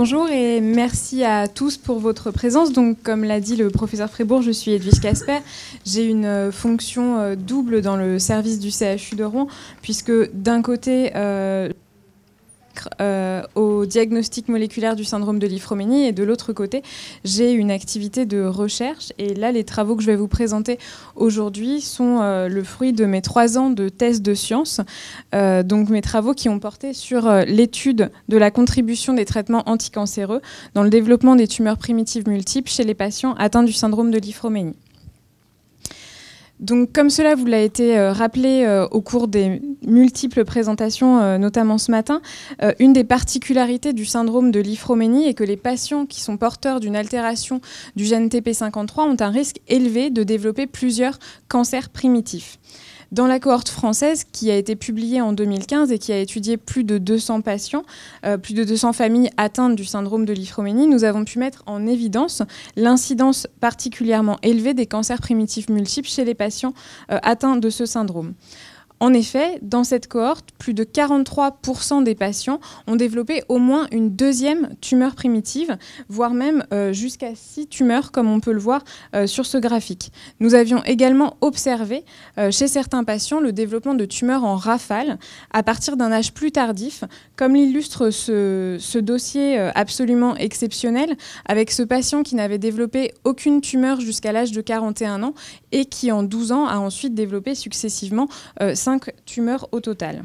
Bonjour et merci à tous pour votre présence. Donc, comme l'a dit le professeur Frébourg, je suis Edwige Casper. J'ai une euh, fonction euh, double dans le service du CHU de Rouen, puisque d'un côté, euh, euh, au diagnostic moléculaire du syndrome de l'Ifroménie et de l'autre côté, j'ai une activité de recherche. Et là, les travaux que je vais vous présenter aujourd'hui sont euh, le fruit de mes trois ans de thèse de science euh, donc mes travaux qui ont porté sur l'étude de la contribution des traitements anticancéreux dans le développement des tumeurs primitives multiples chez les patients atteints du syndrome de l'Ifroménie. Donc, comme cela vous l'a été euh, rappelé euh, au cours des multiples présentations, euh, notamment ce matin, une des particularités du syndrome de l'ifroménie est que les patients qui sont porteurs d'une altération du gène TP53 ont un risque élevé de développer plusieurs cancers primitifs. Dans la cohorte française qui a été publiée en 2015 et qui a étudié plus de 200 patients, euh, plus de 200 familles atteintes du syndrome de l'Ifroménie, nous avons pu mettre en évidence l'incidence particulièrement élevée des cancers primitifs multiples chez les patients euh, atteints de ce syndrome. En effet, dans cette cohorte, plus de 43% des patients ont développé au moins une deuxième tumeur primitive, voire même euh, jusqu'à six tumeurs, comme on peut le voir euh, sur ce graphique. Nous avions également observé euh, chez certains patients le développement de tumeurs en rafale à partir d'un âge plus tardif, comme l'illustre ce, dossier absolument exceptionnel, avec ce patient qui n'avait développé aucune tumeur jusqu'à l'âge de 41 ans et qui en 12 ans a ensuite développé successivement tumeurs au total.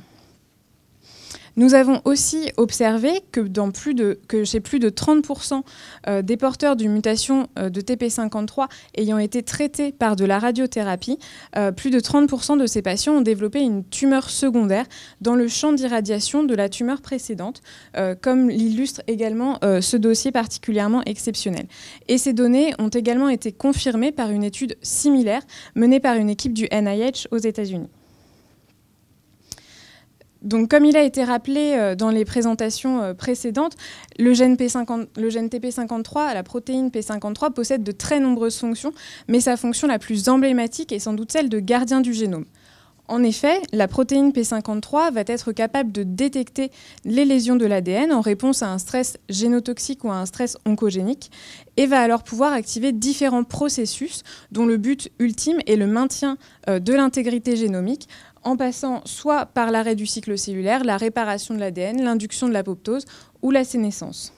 Nous avons aussi observé que, plus de, chez plus de 30% euh, des porteurs d'une mutation euh, de TP53 ayant été traités par de la radiothérapie, euh, plus de 30% de ces patients ont développé une tumeur secondaire dans le champ d'irradiation de la tumeur précédente, comme l'illustre également ce dossier particulièrement exceptionnel. Et ces données ont également été confirmées par une étude similaire menée par une équipe du NIH aux États-Unis comme il a été rappelé euh, dans les présentations euh, précédentes, le gène, p le gène TP53, la protéine P53, possède de très nombreuses fonctions, mais sa fonction la plus emblématique est sans doute celle de gardien du génome. En effet, la protéine P53 va être capable de détecter les lésions de l'ADN en réponse à un stress génotoxique ou à un stress oncogénique et va alors pouvoir activer différents processus dont le but ultime est le maintien euh, de l'intégrité génomique en passant soit par l'arrêt du cycle cellulaire, la réparation de l'ADN, l'induction de l'apoptose ou la sénescence.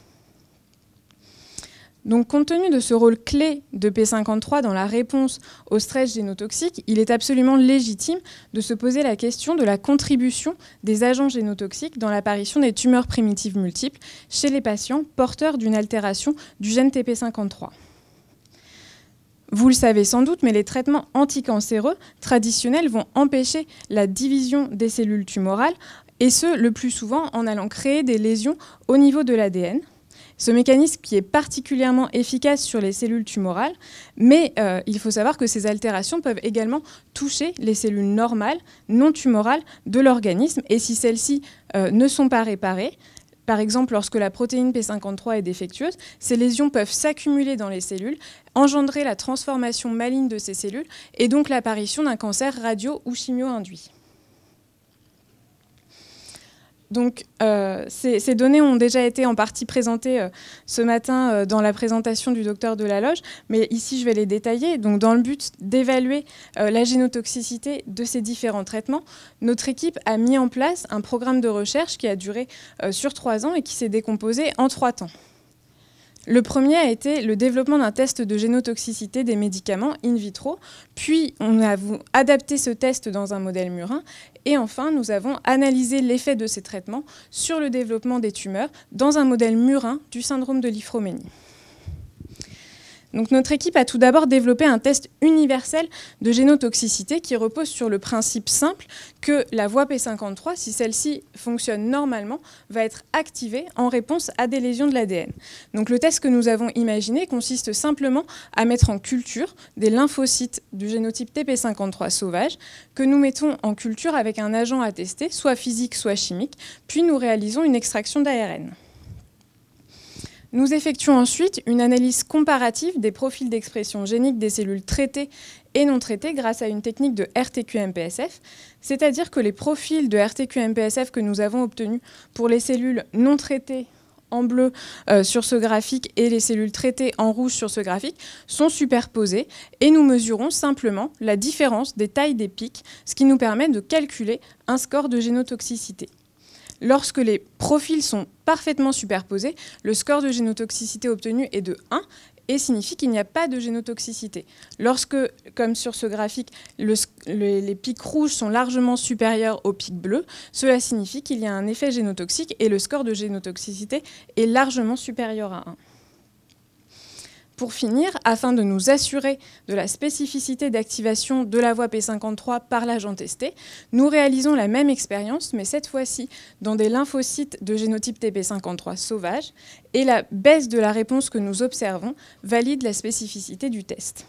Donc, compte tenu de ce rôle clé de P53 dans la réponse au stress génotoxique, il est absolument légitime de se poser la question de la contribution des agents génotoxiques dans l'apparition des tumeurs primitives multiples chez les patients porteurs d'une altération du gène TP53. Vous le savez sans doute, mais les traitements anticancéreux traditionnels vont empêcher la division des cellules tumorales, et ce, le plus souvent en allant créer des lésions au niveau de l'ADN. Ce mécanisme qui est particulièrement efficace sur les cellules tumorales, mais euh, il faut savoir que ces altérations peuvent également toucher les cellules normales, non tumorales de l'organisme, et si celles-ci euh, ne sont pas réparées, par exemple, lorsque la protéine P53 est défectueuse, ces lésions peuvent s'accumuler dans les cellules, engendrer la transformation maligne de ces cellules et donc l'apparition d'un cancer radio ou chimio-induit. Donc, euh, ces, données ont déjà été en partie présentées euh, ce matin euh, dans la présentation du docteur de la loge, mais ici je vais les détailler. Donc, dans le but d'évaluer la génotoxicité de ces différents traitements, notre équipe a mis en place un programme de recherche qui a duré sur trois ans et qui s'est décomposé en trois temps. Le premier a été le développement d'un test de génotoxicité des médicaments in vitro, puis on a adapté ce test dans un modèle murin, et enfin nous avons analysé l'effet de ces traitements sur le développement des tumeurs dans un modèle murin du syndrome de l'Ifroménie notre équipe a tout d'abord développé un test universel de génotoxicité qui repose sur le principe simple que la voie P53, si celle-ci fonctionne normalement, va être activée en réponse à des lésions de l'ADN. Donc le test que nous avons imaginé consiste simplement à mettre en culture des lymphocytes du génotype TP53 sauvage que nous mettons en culture avec un agent à tester, soit physique, soit chimique, puis nous réalisons une extraction d'ARN. Nous effectuons ensuite une analyse comparative des profils d'expression génique des cellules traitées et non traitées grâce à une technique de RTQ-MPSF, c'est-à-dire que les profils de RTQ-MPSF que nous avons obtenus pour les cellules non traitées en bleu euh, sur ce graphique et les cellules traitées en rouge sur ce graphique sont superposés et nous mesurons simplement la différence des tailles des pics, ce qui nous permet de calculer un score de génotoxicité. Lorsque les profils sont parfaitement superposés, le score de génotoxicité obtenu est de 1 et signifie qu'il n'y a pas de génotoxicité. Lorsque, comme sur ce graphique, les pics rouges sont largement supérieurs aux pics bleus, cela signifie qu'il y a un effet génotoxique et le score de génotoxicité est largement supérieur à 1. Pour finir, afin de nous assurer de la spécificité d'activation de la voie P53 par l'agent testé, nous réalisons la même expérience, mais cette fois-ci dans des lymphocytes de génotype TP53 sauvage, et la baisse de la réponse que nous observons valide la spécificité du test.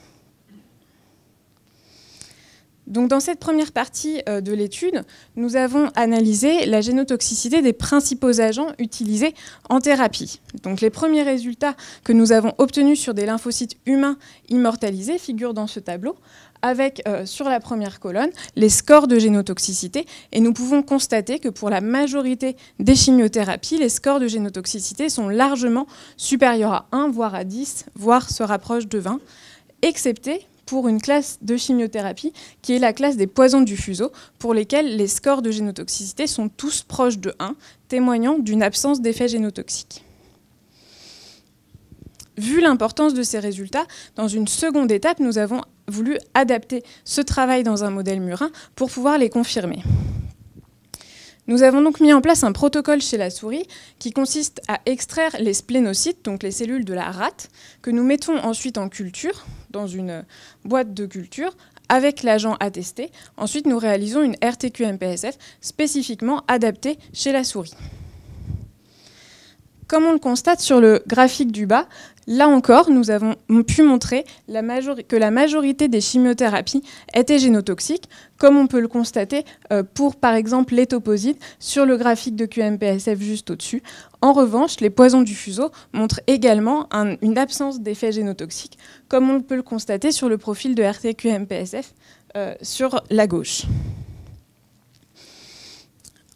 Donc dans cette première partie euh, de l'étude, nous avons analysé la génotoxicité des principaux agents utilisés en thérapie. Donc les premiers résultats que nous avons obtenus sur des lymphocytes humains immortalisés figurent dans ce tableau avec euh, sur la première colonne les scores de génotoxicité et nous pouvons constater que pour la majorité des chimiothérapies, les scores de génotoxicité sont largement supérieurs à 1, voire à 10, voire se rapprochent de 20, excepté pour une classe de chimiothérapie qui est la classe des poisons du fuseau, pour lesquels les scores de génotoxicité sont tous proches de 1, témoignant d'une absence d'effet génotoxiques. Vu l'importance de ces résultats, dans une seconde étape, nous avons voulu adapter ce travail dans un modèle murin pour pouvoir les confirmer. Nous avons donc mis en place un protocole chez la souris qui consiste à extraire les splénocytes, donc les cellules de la rate, que nous mettons ensuite en culture, dans une boîte de culture, avec l'agent attesté. Ensuite, nous réalisons une RTQ-MPSF spécifiquement adaptée chez la souris. Comme on le constate sur le graphique du bas, là encore, nous avons pu montrer que la majorité des chimiothérapies étaient génotoxiques, comme on peut le constater euh, pour, par exemple, les toposides sur le graphique de QMPSF juste au-dessus. En revanche, les poisons du fuseau montrent également une absence d'effets génotoxiques, comme on peut le constater sur le profil de RTQMPSF euh, sur la gauche.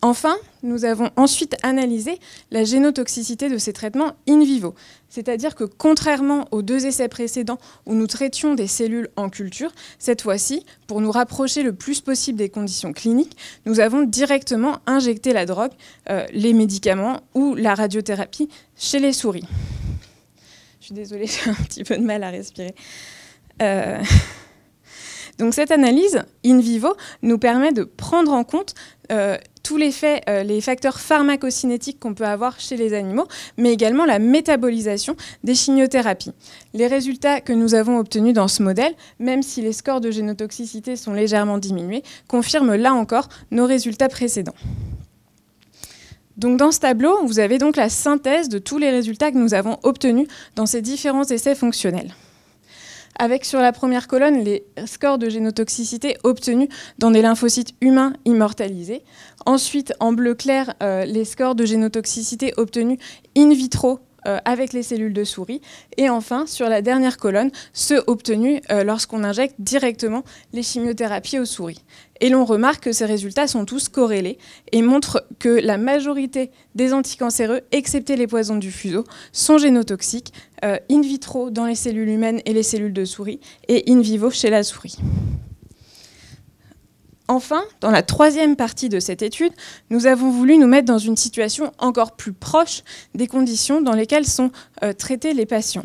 Enfin, nous avons ensuite analysé la génotoxicité de ces traitements in vivo, c'est-à-dire que contrairement aux deux essais précédents où nous traitions des cellules en culture, cette fois-ci, pour nous rapprocher le plus possible des conditions cliniques, nous avons directement injecté la drogue, euh, les médicaments ou la radiothérapie chez les souris. Je suis désolée, j'ai un petit peu de mal à respirer. Euh, donc cette analyse in vivo nous permet de prendre en compte euh, tous les faits, euh, les facteurs pharmacocinétiques qu'on peut avoir chez les animaux, mais également la métabolisation des chimiothérapies. Les résultats que nous avons obtenus dans ce modèle, même si les scores de génotoxicité sont légèrement diminués, confirment là encore nos résultats précédents. Donc dans ce tableau, vous avez donc la synthèse de tous les résultats que nous avons obtenus dans ces différents essais fonctionnels avec sur la première colonne les scores de génotoxicité obtenus dans des lymphocytes humains immortalisés. Ensuite, en bleu clair, euh, les scores de génotoxicité obtenus in vitro euh, avec les cellules de souris. Et enfin, sur la dernière colonne, ceux obtenus euh, lorsqu'on injecte directement les chimiothérapies aux souris. Et l'on remarque que ces résultats sont tous corrélés et montrent que la majorité des anticancéreux, excepté les poisons du fuseau, sont génotoxiques, euh, in vitro dans les cellules humaines et les cellules de souris, et in vivo chez la souris. Enfin, dans la troisième partie de cette étude, nous avons voulu nous mettre dans une situation encore plus proche des conditions dans lesquelles sont euh, traités les patients.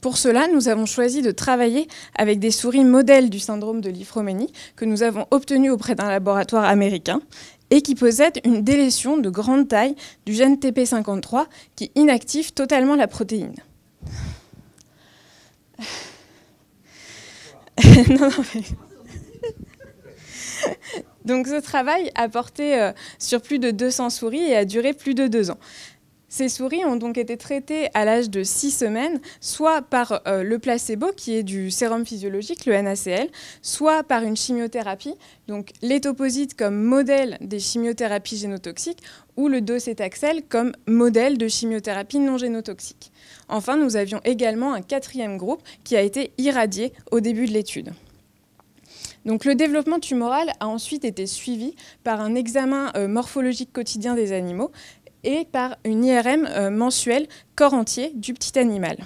Pour cela, nous avons choisi de travailler avec des souris modèles du syndrome de l'Ifroménie que nous avons obtenues auprès d'un laboratoire américain et qui possèdent une délétion de grande taille du gène TP53 qui inactive totalement la protéine. non, non, Donc ce travail a porté euh, sur plus de 200 souris et a duré plus de deux ans. Ces souris ont donc été traitées à l'âge de six semaines, soit par euh, le placebo, qui est du sérum physiologique, le NaCl, soit par une chimiothérapie, donc l'étoposite comme modèle des chimiothérapies génotoxiques, ou le docétaxel comme modèle de chimiothérapie non génotoxique. Enfin, nous avions également un quatrième groupe qui a été irradié au début de l'étude. Donc le développement tumoral a ensuite été suivi par un examen euh, morphologique quotidien des animaux et par une IRM euh, mensuelle corps entier du petit animal.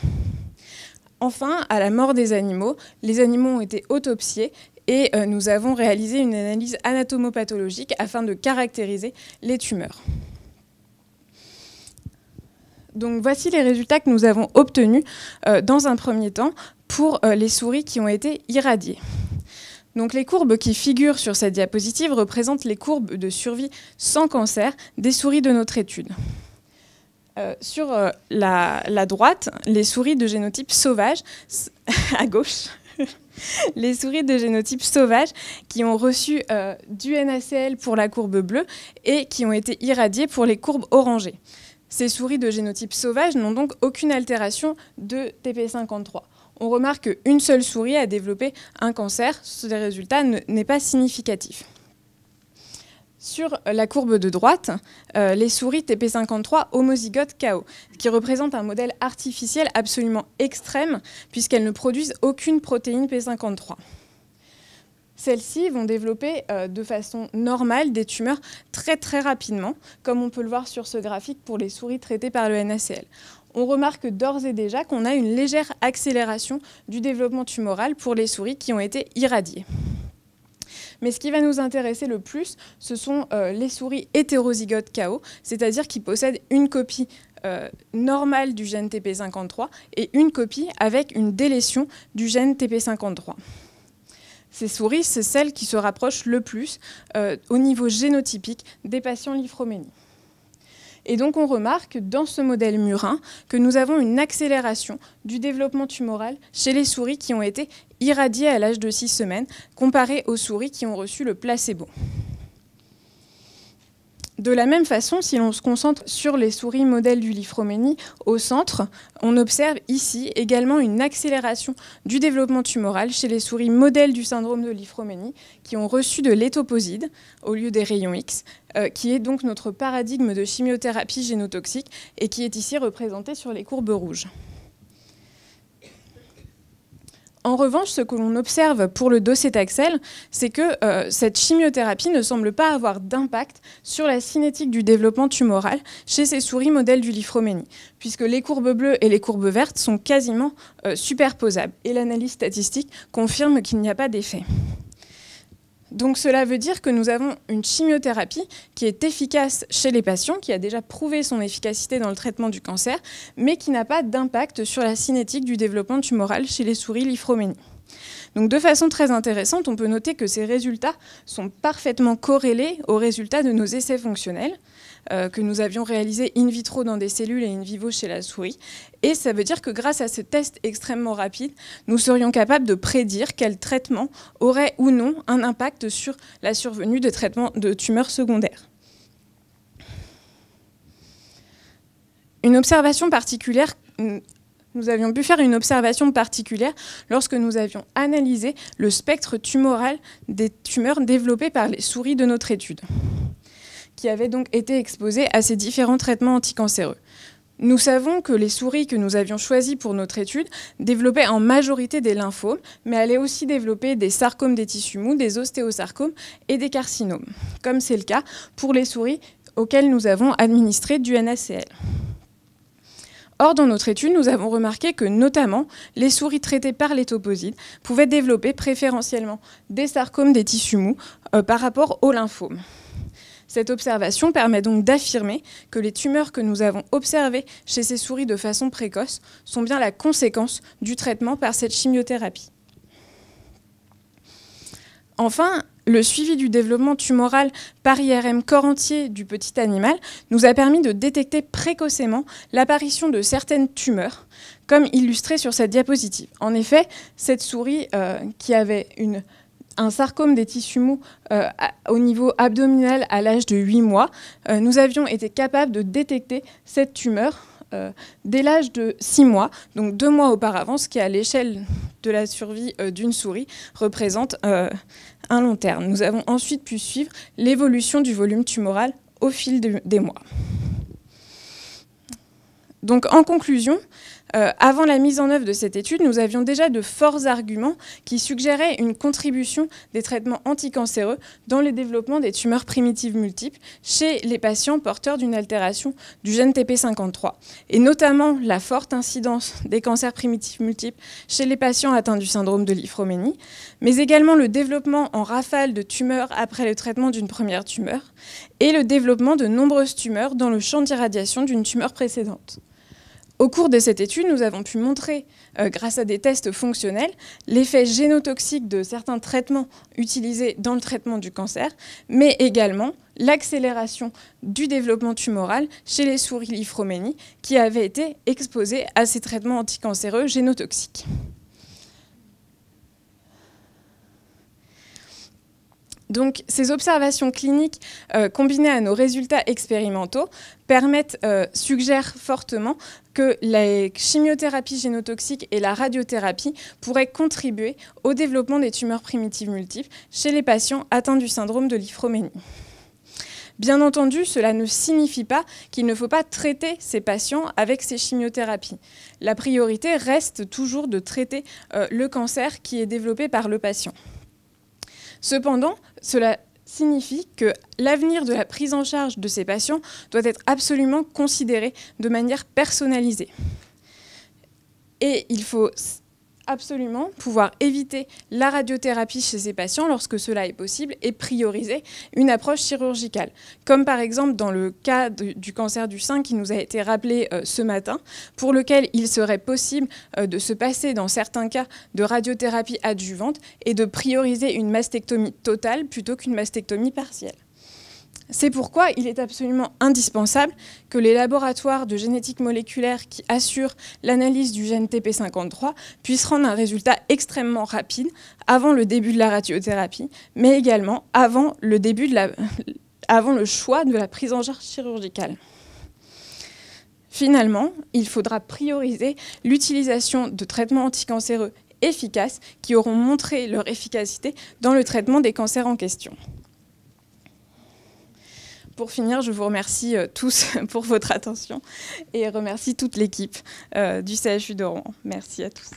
Enfin, à la mort des animaux, les animaux ont été autopsiés et euh, nous avons réalisé une analyse anatomopathologique afin de caractériser les tumeurs. Donc voici les résultats que nous avons obtenus dans un premier temps pour les souris qui ont été irradiées. Donc les courbes qui figurent sur cette diapositive représentent les courbes de survie sans cancer des souris de notre étude. Euh, sur euh, la, droite, les souris de génotype sauvage, à gauche, les souris de génotype sauvage qui ont reçu euh, du NACL pour la courbe bleue et qui ont été irradiées pour les courbes orangées. Ces souris de génotype sauvage n'ont donc aucune altération de TP53 on remarque qu'une seule souris a développé un cancer. Ce résultat n'est pas significatif. Sur la courbe de droite, euh, les souris TP53 homozygote KO, qui représentent un modèle artificiel absolument extrême, puisqu'elles ne produisent aucune protéine P53. Celles-ci vont développer euh, de façon normale des tumeurs très très rapidement, comme on peut le voir sur ce graphique pour les souris traitées par le NACL on remarque d'ores et déjà qu'on a une légère accélération du développement tumoral pour les souris qui ont été irradiées. Mais ce qui va nous intéresser le plus, ce sont euh, les souris hétérozygotes KO, c'est-à-dire qui possèdent une copie euh, normale du gène TP53 et une copie avec une délétion du gène TP53. Ces souris, c'est celles qui se rapprochent le plus euh, au niveau génotypique des patients lithroménie. Et donc on remarque dans ce modèle murin que nous avons une accélération du développement tumoral chez les souris qui ont été irradiées à l'âge de 6 semaines, comparées aux souris qui ont reçu le placebo. De la même façon, si l'on se concentre sur les souris modèles du lifroménie, au centre, on observe ici également une accélération du développement tumoral chez les souris modèles du syndrome de l'ifroménie, qui ont reçu de l'étoposide au lieu des rayons X, euh, qui est donc notre paradigme de chimiothérapie génotoxique et qui est ici représenté sur les courbes rouges. En revanche, ce que l'on observe pour le docétaxel, c'est que euh, cette chimiothérapie ne semble pas avoir d'impact sur la cinétique du développement tumoral chez ces souris modèles du Lifroménie, puisque les courbes bleues et les courbes vertes sont quasiment euh, superposables. Et l'analyse statistique confirme qu'il n'y a pas d'effet. Donc cela veut dire que nous avons une chimiothérapie qui est efficace chez les patients, qui a déjà prouvé son efficacité dans le traitement du cancer, mais qui n'a pas d'impact sur la cinétique du développement tumoral chez les souris lifroménies. de façon très intéressante, on peut noter que ces résultats sont parfaitement corrélés aux résultats de nos essais fonctionnels. Euh, que nous avions réalisé in vitro dans des cellules et in vivo chez la souris. Et ça veut dire que grâce à ce test extrêmement rapide, nous serions capables de prédire quel traitement aurait ou non un impact sur la survenue de traitements de tumeurs secondaires. Une observation particulière nous avions pu faire une observation particulière lorsque nous avions analysé le spectre tumoral des tumeurs développées par les souris de notre étude qui avaient donc été exposées à ces différents traitements anticancéreux. Nous savons que les souris que nous avions choisies pour notre étude développaient en majorité des lymphomes, mais allaient aussi développer des sarcomes des tissus mous, des ostéosarcomes et des carcinomes, comme c'est le cas pour les souris auxquelles nous avons administré du NaCl. Or, dans notre étude, nous avons remarqué que, notamment, les souris traitées par les pouvaient développer préférentiellement des sarcomes des tissus mous euh, par rapport aux lymphomes. Cette observation permet donc d'affirmer que les tumeurs que nous avons observées chez ces souris de façon précoce sont bien la conséquence du traitement par cette chimiothérapie. Enfin, le suivi du développement tumoral par IRM corps entier du petit animal nous a permis de détecter précocement l'apparition de certaines tumeurs, comme illustré sur cette diapositive. En effet, cette souris euh, qui avait une un sarcome des tissus mous euh, au niveau abdominal à l'âge de 8 mois, euh, nous avions été capables de détecter cette tumeur euh, dès l'âge de 6 mois, donc deux mois auparavant, ce qui à l'échelle de la survie d'une souris représente un long terme. Nous avons ensuite pu suivre l'évolution du volume tumoral au fil des mois. Donc en conclusion, euh, avant la mise en œuvre de cette étude, nous avions déjà de forts arguments qui suggéraient une contribution des traitements anticancéreux dans le développement des tumeurs primitives multiples chez les patients porteurs d'une altération du gène TP53, et notamment la forte incidence des cancers primitifs multiples chez les patients atteints du syndrome de l'Ifroménie, mais également le développement en rafale de tumeurs après le traitement d'une première tumeur et le développement de nombreuses tumeurs dans le champ d'irradiation d'une tumeur précédente. Au cours de cette étude, nous avons pu montrer, euh, grâce à des tests fonctionnels, l'effet génotoxique de certains traitements utilisés dans le traitement du cancer, mais également l'accélération du développement tumoral chez les souris lifroménies qui avaient été exposées à ces traitements anticancéreux génotoxiques. Donc ces observations cliniques euh, combinées à nos résultats expérimentaux euh, suggèrent fortement que la chimiothérapie génotoxique et la radiothérapie pourraient contribuer au développement des tumeurs primitives multiples chez les patients atteints du syndrome de l'iphroménie. Bien entendu, cela ne signifie pas qu'il ne faut pas traiter ces patients avec ces chimiothérapies. La priorité reste toujours de traiter euh, le cancer qui est développé par le patient. Cependant, cela signifie que l'avenir de la prise en charge de ces patients doit être absolument considéré de manière personnalisée. Et il faut absolument pouvoir éviter la radiothérapie chez ces patients lorsque cela est possible et prioriser une approche chirurgicale. Comme par exemple dans le cas du cancer du sein qui nous a été rappelé euh, ce matin, pour lequel il serait possible euh, de se passer dans certains cas de radiothérapie adjuvante et de prioriser une mastectomie totale plutôt qu'une mastectomie partielle. C'est pourquoi il est absolument indispensable que les laboratoires de génétique moléculaire qui assurent l'analyse du gène TP53 puissent rendre un résultat extrêmement rapide avant le début de la radiothérapie, mais également avant le, avant le choix de la prise en charge chirurgicale. Finalement, il faudra prioriser l'utilisation de traitements anticancéreux efficaces qui auront montré leur efficacité dans le traitement des cancers en question. Pour finir, je vous remercie euh, tous pour votre attention et remercie toute l'équipe euh, du CHU de Rouen. Merci à tous.